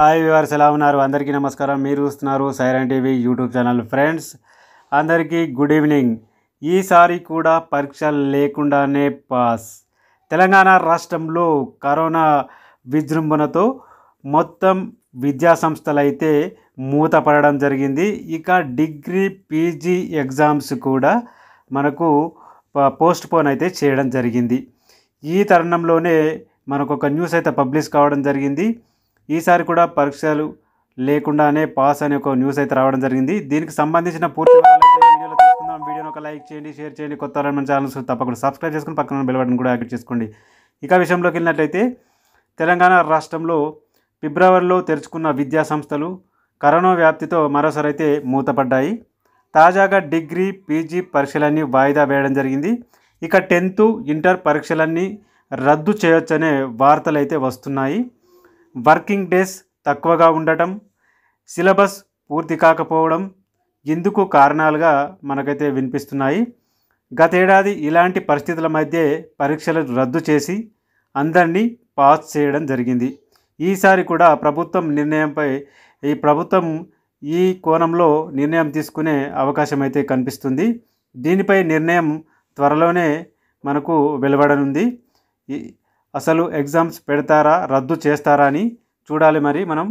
hi viewers ఎలా ఉన్నారు అందరికీ నమస్కారం మీరు చూస్తున్నారు siren TV YouTube channel friends అందరికీ గుడ్ ఈవినింగ్ ఈసారి కూడా పరీక్షలు లేకుండానే పాస్ తెలంగాణ రాష్ట్రంలో కరోనా విజృంభణతో మొత్తం విద్యా సంస్థలైతే మూతపడడం జరిగింది ఇక డిగ్రీ పీజీ ఎగ్జామ్స్ కూడా మనకు పోస్ట్ పోన్ అయితే చేయడం జరిగింది ఈ తరుణంలోనే మనకు ఒక న్యూస్ అయితే పబ్లిష్ కావడం జరిగింది ఈసారి కూడా పరీక్షలు లేకుండానే పాస్ అనే ఒక న్యూస్ అయితే రావడం జరిగింది దీనికి సంబంధించిన పూర్తి వీడియోలో తీసుకుందాం వీడియోని ఒక లైక్ చేయండి షేర్ చేయండి కొత్త మన ఛానల్స్ తప్పకుండా సబ్స్క్రైబ్ చేసుకుని పక్కన బెల్ బటన్ కూడా యాక్టివ్ చేసుకోండి ఇక విషయంలోకి వెళ్ళినట్లయితే తెలంగాణ రాష్ట్రంలో ఫిబ్రవరిలో తెరుచుకున్న విద్యా సంస్థలు కరోనా వ్యాప్తితో మరోసారి అయితే మూతపడ్డాయి తాజాగా డిగ్రీ పీజీ పరీక్షలన్నీ వాయిదా వేయడం జరిగింది ఇక టెన్త్ ఇంటర్ పరీక్షలన్నీ రద్దు చేయొచ్చనే వార్తలు అయితే వస్తున్నాయి వర్కింగ్ డేస్ తక్కువగా ఉండటం సిలబస్ పూర్తి కాకపోవడం ఇందుకు కారణాలుగా మనకైతే వినిపిస్తున్నాయి గతేడాది ఇలాంటి పరిస్థితుల మధ్య పరీక్షలు రద్దు చేసి అందరినీ పాస్ చేయడం జరిగింది ఈసారి కూడా ప్రభుత్వం నిర్ణయంపై ఈ ప్రభుత్వం ఈ కోణంలో నిర్ణయం తీసుకునే అవకాశం అయితే కనిపిస్తుంది దీనిపై నిర్ణయం త్వరలోనే మనకు వెలువడనుంది అసలు ఎగ్జామ్స్ పెడతారా రద్దు చేస్తారా అని చూడాలి మరి మనం